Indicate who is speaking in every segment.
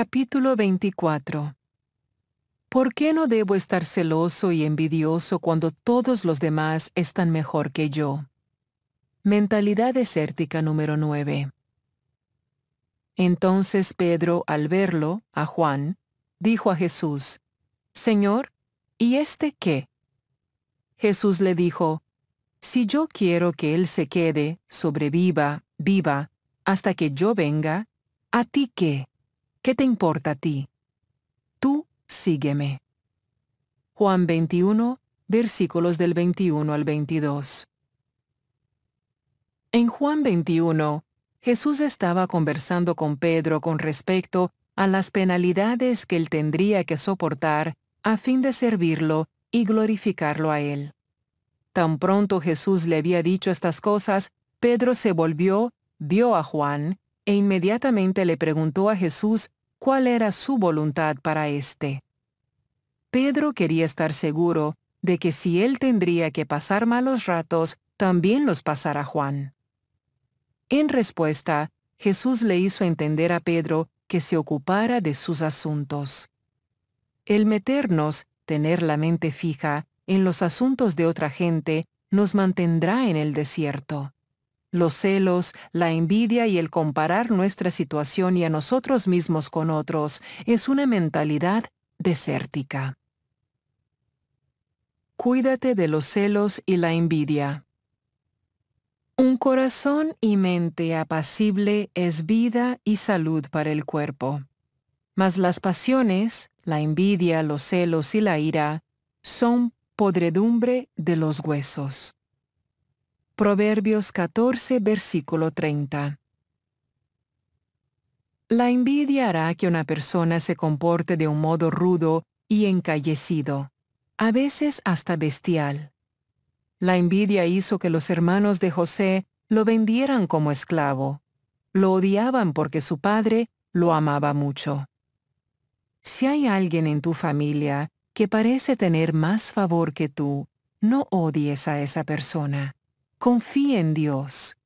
Speaker 1: Capítulo 24 ¿Por qué no debo estar celoso y envidioso cuando todos los demás están mejor que yo? Mentalidad desértica número 9. Entonces Pedro, al verlo, a Juan, dijo a Jesús, Señor, ¿y este qué? Jesús le dijo, Si yo quiero que él se quede, sobreviva, viva, hasta que yo venga, ¿a ti qué? ¿Qué te importa a ti? Tú, sígueme. Juan 21, versículos del 21 al 22. En Juan 21, Jesús estaba conversando con Pedro con respecto a las penalidades que él tendría que soportar a fin de servirlo y glorificarlo a él. Tan pronto Jesús le había dicho estas cosas, Pedro se volvió, vio a Juan, e inmediatamente le preguntó a Jesús cuál era su voluntad para éste. Pedro quería estar seguro de que si él tendría que pasar malos ratos, también los pasara Juan. En respuesta, Jesús le hizo entender a Pedro que se ocupara de sus asuntos. El meternos, tener la mente fija, en los asuntos de otra gente, nos mantendrá en el desierto los celos, la envidia y el comparar nuestra situación y a nosotros mismos con otros es una mentalidad desértica. Cuídate de los celos y la envidia. Un corazón y mente apacible es vida y salud para el cuerpo. Mas las pasiones, la envidia, los celos y la ira son podredumbre de los huesos. Proverbios 14, versículo 30. La envidia hará que una persona se comporte de un modo rudo y encallecido, a veces hasta bestial. La envidia hizo que los hermanos de José lo vendieran como esclavo. Lo odiaban porque su padre lo amaba mucho. Si hay alguien en tu familia que parece tener más favor que tú, no odies a esa persona. Confía en Dios.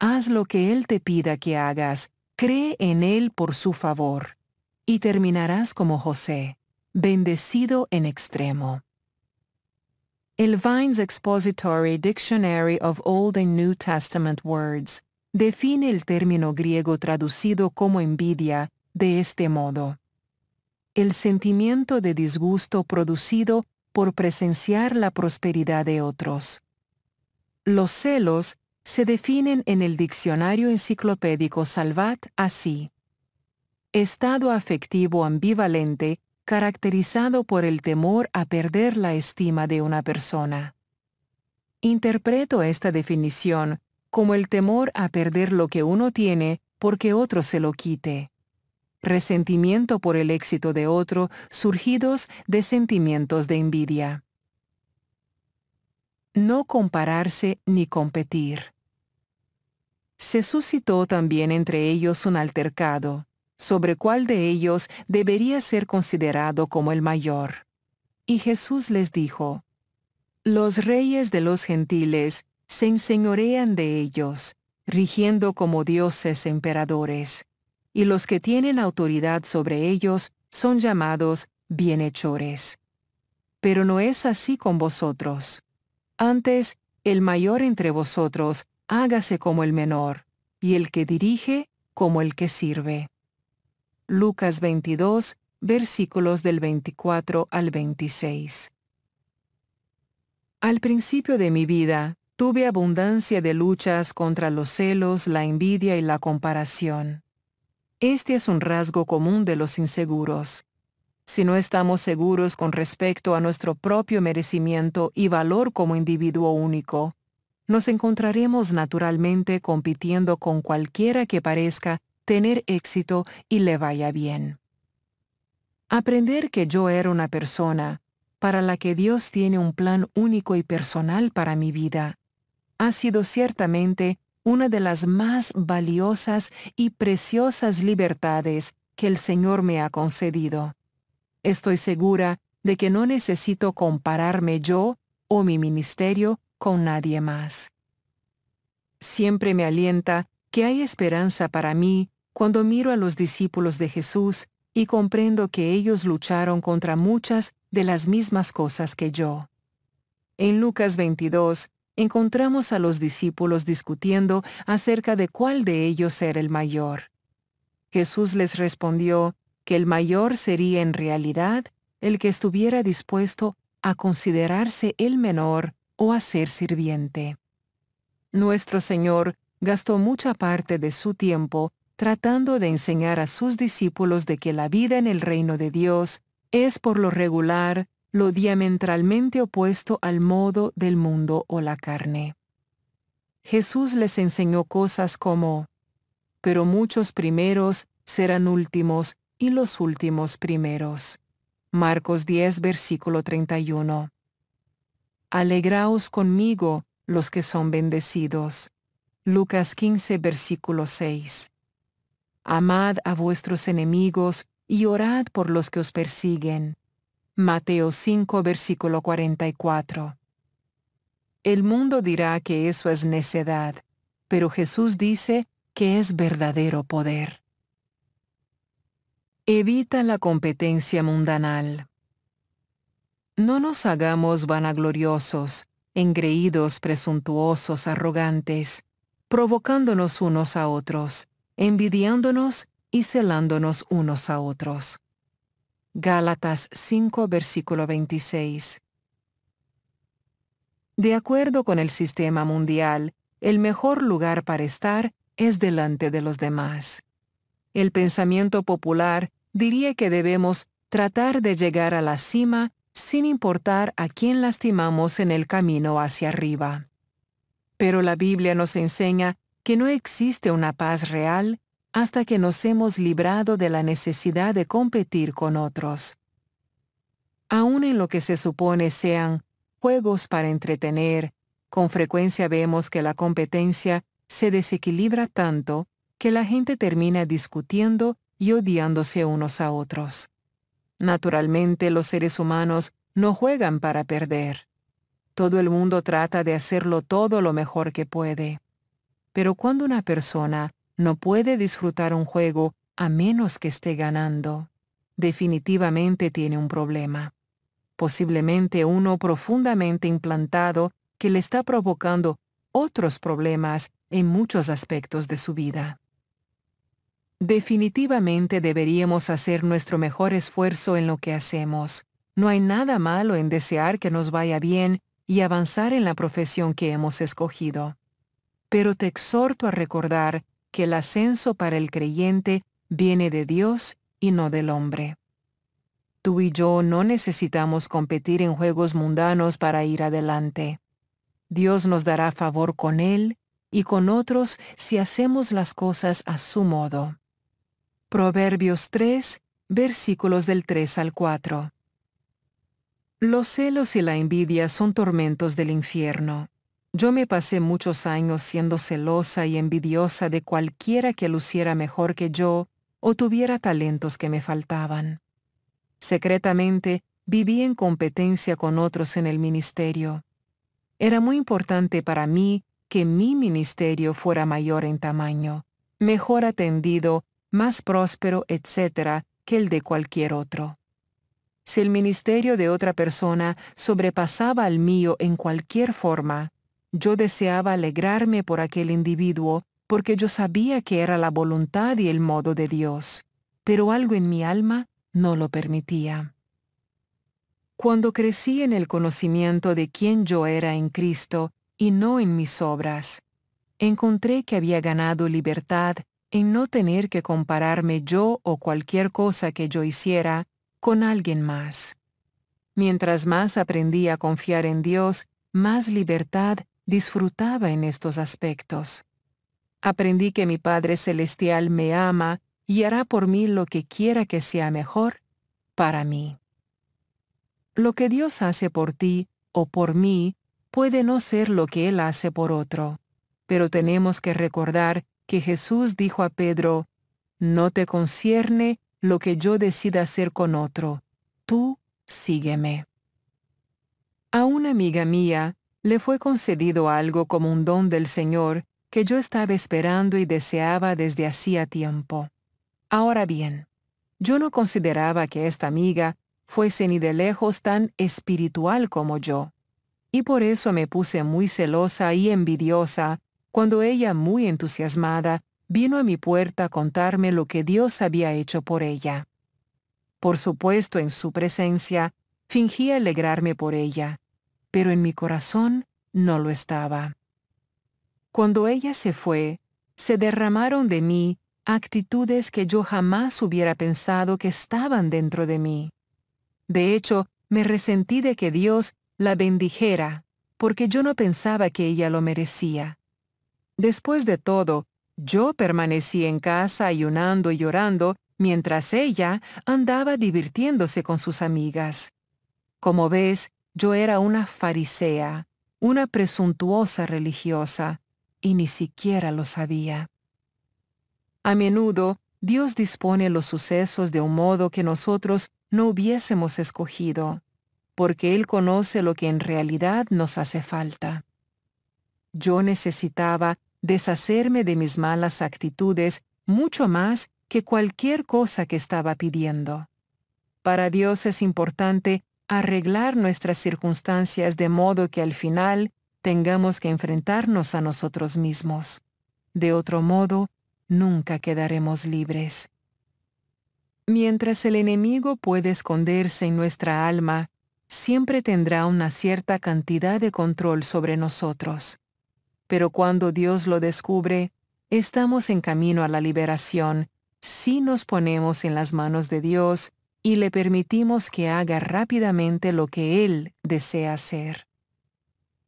Speaker 1: Haz lo que Él te pida que hagas, cree en Él por su favor. Y terminarás como José, bendecido en extremo. El Vines Expository Dictionary of Old and New Testament Words define el término griego traducido como envidia de este modo. El sentimiento de disgusto producido por presenciar la prosperidad de otros. Los celos se definen en el diccionario enciclopédico Salvat así. Estado afectivo ambivalente caracterizado por el temor a perder la estima de una persona. Interpreto esta definición como el temor a perder lo que uno tiene porque otro se lo quite. Resentimiento por el éxito de otro surgidos de sentimientos de envidia no compararse ni competir. Se suscitó también entre ellos un altercado, sobre cuál de ellos debería ser considerado como el mayor. Y Jesús les dijo, Los reyes de los gentiles se enseñorean de ellos, rigiendo como dioses emperadores, y los que tienen autoridad sobre ellos son llamados bienhechores. Pero no es así con vosotros antes, el mayor entre vosotros hágase como el menor, y el que dirige como el que sirve. Lucas 22, versículos del 24 al 26. Al principio de mi vida, tuve abundancia de luchas contra los celos, la envidia y la comparación. Este es un rasgo común de los inseguros. Si no estamos seguros con respecto a nuestro propio merecimiento y valor como individuo único, nos encontraremos naturalmente compitiendo con cualquiera que parezca tener éxito y le vaya bien. Aprender que yo era una persona para la que Dios tiene un plan único y personal para mi vida ha sido ciertamente una de las más valiosas y preciosas libertades que el Señor me ha concedido. Estoy segura de que no necesito compararme yo o mi ministerio con nadie más. Siempre me alienta que hay esperanza para mí cuando miro a los discípulos de Jesús y comprendo que ellos lucharon contra muchas de las mismas cosas que yo. En Lucas 22, encontramos a los discípulos discutiendo acerca de cuál de ellos era el mayor. Jesús les respondió, que el mayor sería en realidad el que estuviera dispuesto a considerarse el menor o a ser sirviente. Nuestro Señor gastó mucha parte de su tiempo tratando de enseñar a sus discípulos de que la vida en el reino de Dios es por lo regular lo diametralmente opuesto al modo del mundo o la carne. Jesús les enseñó cosas como, pero muchos primeros serán últimos y los últimos primeros. Marcos 10 versículo 31. Alegraos conmigo, los que son bendecidos. Lucas 15 versículo 6. Amad a vuestros enemigos y orad por los que os persiguen. Mateo 5 versículo 44. El mundo dirá que eso es necedad, pero Jesús dice que es verdadero poder. Evita la competencia mundanal. No nos hagamos vanagloriosos, engreídos, presuntuosos, arrogantes, provocándonos unos a otros, envidiándonos y celándonos unos a otros. Gálatas 5 versículo 26. De acuerdo con el sistema mundial, el mejor lugar para estar es delante de los demás el pensamiento popular diría que debemos tratar de llegar a la cima sin importar a quién lastimamos en el camino hacia arriba. Pero la Biblia nos enseña que no existe una paz real hasta que nos hemos librado de la necesidad de competir con otros. Aun en lo que se supone sean juegos para entretener, con frecuencia vemos que la competencia se desequilibra tanto que la gente termina discutiendo y odiándose unos a otros. Naturalmente los seres humanos no juegan para perder. Todo el mundo trata de hacerlo todo lo mejor que puede. Pero cuando una persona no puede disfrutar un juego a menos que esté ganando, definitivamente tiene un problema. Posiblemente uno profundamente implantado que le está provocando otros problemas en muchos aspectos de su vida. Definitivamente deberíamos hacer nuestro mejor esfuerzo en lo que hacemos. No hay nada malo en desear que nos vaya bien y avanzar en la profesión que hemos escogido. Pero te exhorto a recordar que el ascenso para el creyente viene de Dios y no del hombre. Tú y yo no necesitamos competir en juegos mundanos para ir adelante. Dios nos dará favor con Él y con otros si hacemos las cosas a su modo. Proverbios 3, versículos del 3 al 4. Los celos y la envidia son tormentos del infierno. Yo me pasé muchos años siendo celosa y envidiosa de cualquiera que luciera mejor que yo o tuviera talentos que me faltaban. Secretamente, viví en competencia con otros en el ministerio. Era muy importante para mí que mi ministerio fuera mayor en tamaño, mejor atendido más próspero, etcétera, que el de cualquier otro. Si el ministerio de otra persona sobrepasaba al mío en cualquier forma, yo deseaba alegrarme por aquel individuo porque yo sabía que era la voluntad y el modo de Dios, pero algo en mi alma no lo permitía. Cuando crecí en el conocimiento de quién yo era en Cristo y no en mis obras, encontré que había ganado libertad en no tener que compararme yo o cualquier cosa que yo hiciera, con alguien más. Mientras más aprendí a confiar en Dios, más libertad disfrutaba en estos aspectos. Aprendí que mi Padre Celestial me ama y hará por mí lo que quiera que sea mejor para mí. Lo que Dios hace por ti o por mí puede no ser lo que Él hace por otro, pero tenemos que recordar que Jesús dijo a Pedro, No te concierne lo que yo decida hacer con otro, tú sígueme. A una amiga mía le fue concedido algo como un don del Señor que yo estaba esperando y deseaba desde hacía tiempo. Ahora bien, yo no consideraba que esta amiga fuese ni de lejos tan espiritual como yo, y por eso me puse muy celosa y envidiosa cuando ella, muy entusiasmada, vino a mi puerta a contarme lo que Dios había hecho por ella. Por supuesto, en su presencia, fingí alegrarme por ella, pero en mi corazón no lo estaba. Cuando ella se fue, se derramaron de mí actitudes que yo jamás hubiera pensado que estaban dentro de mí. De hecho, me resentí de que Dios la bendijera, porque yo no pensaba que ella lo merecía. Después de todo, yo permanecí en casa ayunando y llorando mientras ella andaba divirtiéndose con sus amigas. Como ves, yo era una farisea, una presuntuosa religiosa, y ni siquiera lo sabía. A menudo, Dios dispone los sucesos de un modo que nosotros no hubiésemos escogido, porque Él conoce lo que en realidad nos hace falta. Yo necesitaba deshacerme de mis malas actitudes mucho más que cualquier cosa que estaba pidiendo. Para Dios es importante arreglar nuestras circunstancias de modo que al final tengamos que enfrentarnos a nosotros mismos. De otro modo, nunca quedaremos libres. Mientras el enemigo puede esconderse en nuestra alma, siempre tendrá una cierta cantidad de control sobre nosotros. Pero cuando Dios lo descubre, estamos en camino a la liberación, si nos ponemos en las manos de Dios y le permitimos que haga rápidamente lo que Él desea hacer.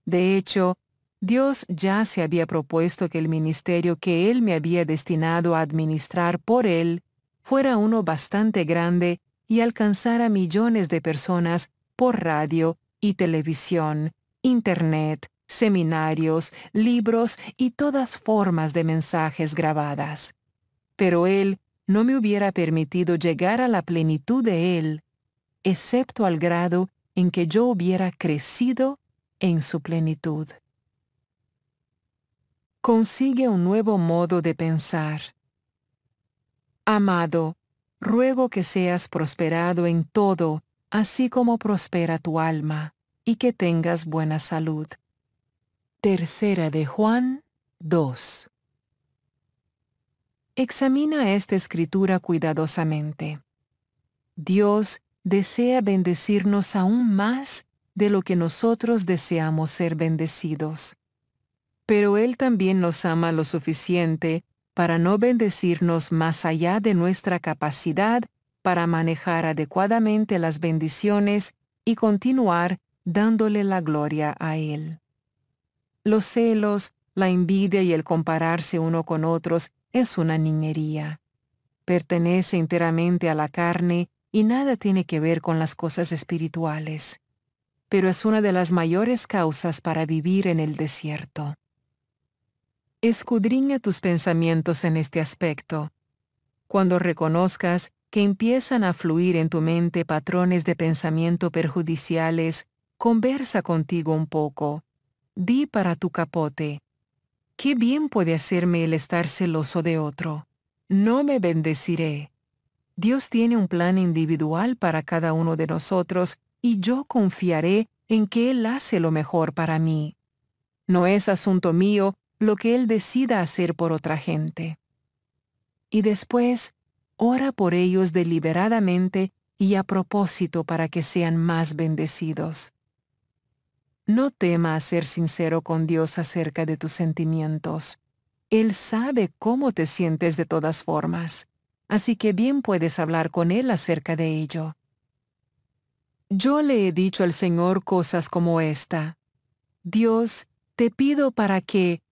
Speaker 1: De hecho, Dios ya se había propuesto que el ministerio que Él me había destinado a administrar por Él fuera uno bastante grande y alcanzara millones de personas por radio y televisión, Internet, seminarios, libros y todas formas de mensajes grabadas. Pero Él no me hubiera permitido llegar a la plenitud de Él, excepto al grado en que yo hubiera crecido en su plenitud. Consigue un nuevo modo de pensar. Amado, ruego que seas prosperado en todo, así como prospera tu alma, y que tengas buena salud. Tercera de Juan 2. Examina esta escritura cuidadosamente. Dios desea bendecirnos aún más de lo que nosotros deseamos ser bendecidos. Pero Él también nos ama lo suficiente para no bendecirnos más allá de nuestra capacidad para manejar adecuadamente las bendiciones y continuar dándole la gloria a Él. Los celos, la envidia y el compararse uno con otros es una niñería. Pertenece enteramente a la carne y nada tiene que ver con las cosas espirituales. Pero es una de las mayores causas para vivir en el desierto. Escudriña tus pensamientos en este aspecto. Cuando reconozcas que empiezan a fluir en tu mente patrones de pensamiento perjudiciales, conversa contigo un poco di para tu capote. ¿Qué bien puede hacerme el estar celoso de otro? No me bendeciré. Dios tiene un plan individual para cada uno de nosotros y yo confiaré en que Él hace lo mejor para mí. No es asunto mío lo que Él decida hacer por otra gente. Y después, ora por ellos deliberadamente y a propósito para que sean más bendecidos. No tema a ser sincero con Dios acerca de tus sentimientos. Él sabe cómo te sientes de todas formas, así que bien puedes hablar con Él acerca de ello. Yo le he dicho al Señor cosas como esta. Dios, te pido para que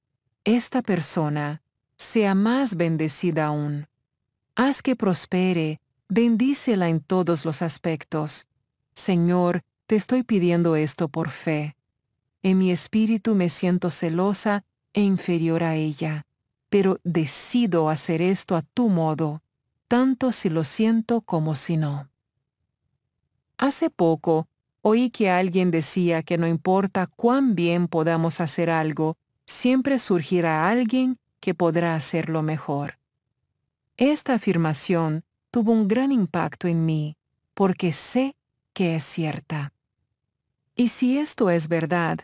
Speaker 1: esta persona sea más bendecida aún. Haz que prospere, bendícela en todos los aspectos. Señor, te estoy pidiendo esto por fe. En mi espíritu me siento celosa e inferior a ella, pero decido hacer esto a tu modo, tanto si lo siento como si no. Hace poco, oí que alguien decía que no importa cuán bien podamos hacer algo, siempre surgirá alguien que podrá hacerlo mejor. Esta afirmación tuvo un gran impacto en mí, porque sé que es cierta. Y si esto es verdad,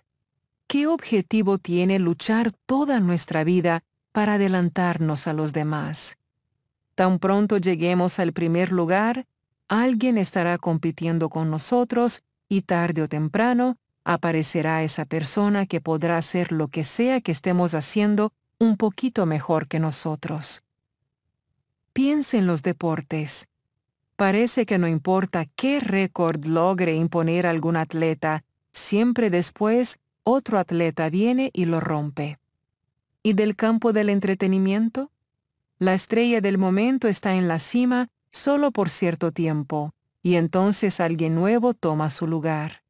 Speaker 1: ¿Qué objetivo tiene luchar toda nuestra vida para adelantarnos a los demás? Tan pronto lleguemos al primer lugar, alguien estará compitiendo con nosotros y tarde o temprano aparecerá esa persona que podrá hacer lo que sea que estemos haciendo un poquito mejor que nosotros. Piensa en los deportes. Parece que no importa qué récord logre imponer algún atleta, siempre después otro atleta viene y lo rompe. ¿Y del campo del entretenimiento? La estrella del momento está en la cima solo por cierto tiempo, y entonces alguien nuevo toma su lugar.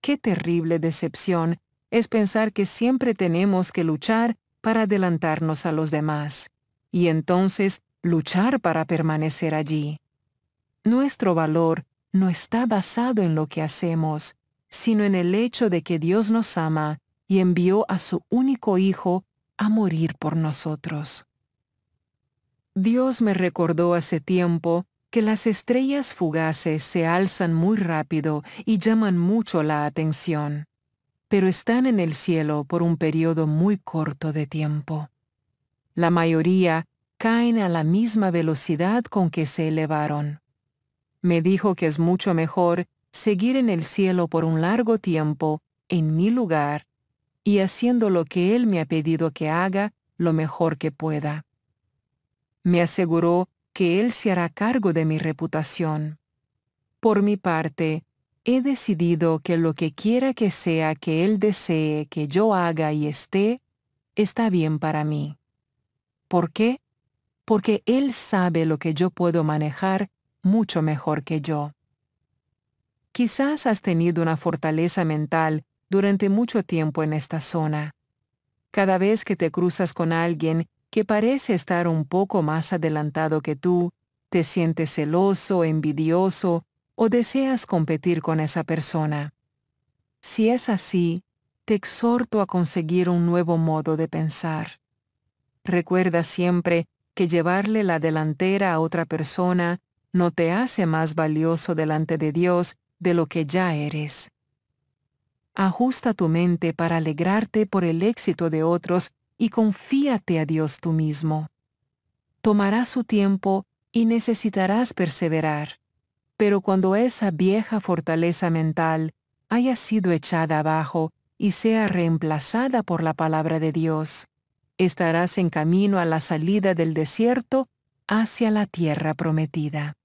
Speaker 1: Qué terrible decepción es pensar que siempre tenemos que luchar para adelantarnos a los demás, y entonces luchar para permanecer allí. Nuestro valor no está basado en lo que hacemos, sino en el hecho de que Dios nos ama y envió a su único Hijo a morir por nosotros. Dios me recordó hace tiempo que las estrellas fugaces se alzan muy rápido y llaman mucho la atención, pero están en el cielo por un periodo muy corto de tiempo. La mayoría caen a la misma velocidad con que se elevaron. Me dijo que es mucho mejor seguir en el cielo por un largo tiempo, en mi lugar, y haciendo lo que Él me ha pedido que haga lo mejor que pueda. Me aseguró que Él se hará cargo de mi reputación. Por mi parte, he decidido que lo que quiera que sea que Él desee que yo haga y esté, está bien para mí. ¿Por qué? Porque Él sabe lo que yo puedo manejar mucho mejor que yo. Quizás has tenido una fortaleza mental durante mucho tiempo en esta zona. Cada vez que te cruzas con alguien que parece estar un poco más adelantado que tú, te sientes celoso, envidioso o deseas competir con esa persona. Si es así, te exhorto a conseguir un nuevo modo de pensar. Recuerda siempre que llevarle la delantera a otra persona no te hace más valioso delante de Dios de lo que ya eres. Ajusta tu mente para alegrarte por el éxito de otros y confíate a Dios tú mismo. Tomará su tiempo y necesitarás perseverar. Pero cuando esa vieja fortaleza mental haya sido echada abajo y sea reemplazada por la palabra de Dios, estarás en camino a la salida del desierto hacia la tierra prometida.